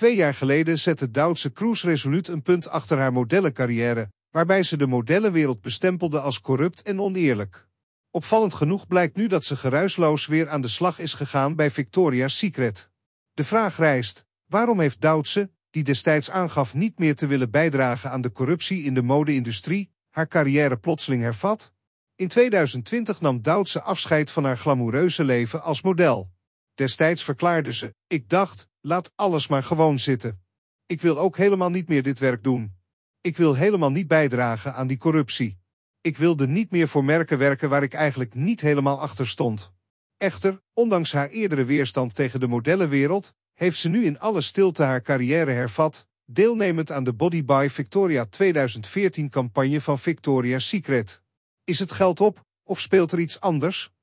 Twee jaar geleden zette Duitse Cruise resoluut een punt achter haar modellencarrière, waarbij ze de modellenwereld bestempelde als corrupt en oneerlijk. Opvallend genoeg blijkt nu dat ze geruisloos weer aan de slag is gegaan bij Victoria's Secret. De vraag rijst, waarom heeft Duitse, die destijds aangaf niet meer te willen bijdragen aan de corruptie in de mode-industrie, haar carrière plotseling hervat? In 2020 nam Duitse afscheid van haar glamoureuze leven als model. Destijds verklaarde ze, ik dacht, Laat alles maar gewoon zitten. Ik wil ook helemaal niet meer dit werk doen. Ik wil helemaal niet bijdragen aan die corruptie. Ik wilde niet meer voor merken werken waar ik eigenlijk niet helemaal achter stond. Echter, ondanks haar eerdere weerstand tegen de modellenwereld, heeft ze nu in alle stilte haar carrière hervat, deelnemend aan de Body by Victoria 2014 campagne van Victoria's Secret. Is het geld op, of speelt er iets anders?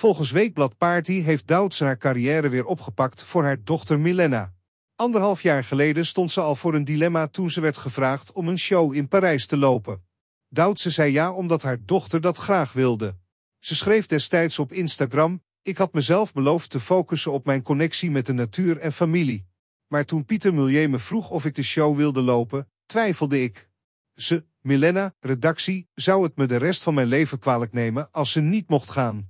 Volgens Weekblad Party heeft Douds haar carrière weer opgepakt voor haar dochter Milena. Anderhalf jaar geleden stond ze al voor een dilemma toen ze werd gevraagd om een show in Parijs te lopen. Doudse zei ja omdat haar dochter dat graag wilde. Ze schreef destijds op Instagram, ik had mezelf beloofd te focussen op mijn connectie met de natuur en familie. Maar toen Pieter Mulier me vroeg of ik de show wilde lopen, twijfelde ik. Ze, Milena, redactie, zou het me de rest van mijn leven kwalijk nemen als ze niet mocht gaan.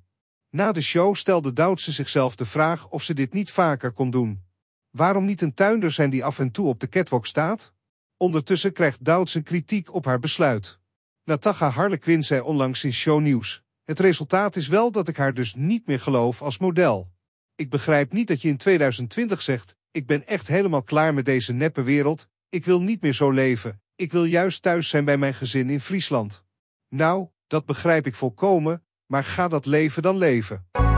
Na de show stelde Doutsen zichzelf de vraag of ze dit niet vaker kon doen. Waarom niet een tuinder zijn die af en toe op de catwalk staat? Ondertussen krijgt Doutsen kritiek op haar besluit. Natacha Harlequin zei onlangs in shownieuws. Het resultaat is wel dat ik haar dus niet meer geloof als model. Ik begrijp niet dat je in 2020 zegt, ik ben echt helemaal klaar met deze neppe wereld, ik wil niet meer zo leven, ik wil juist thuis zijn bij mijn gezin in Friesland. Nou, dat begrijp ik volkomen, maar ga dat leven dan leven.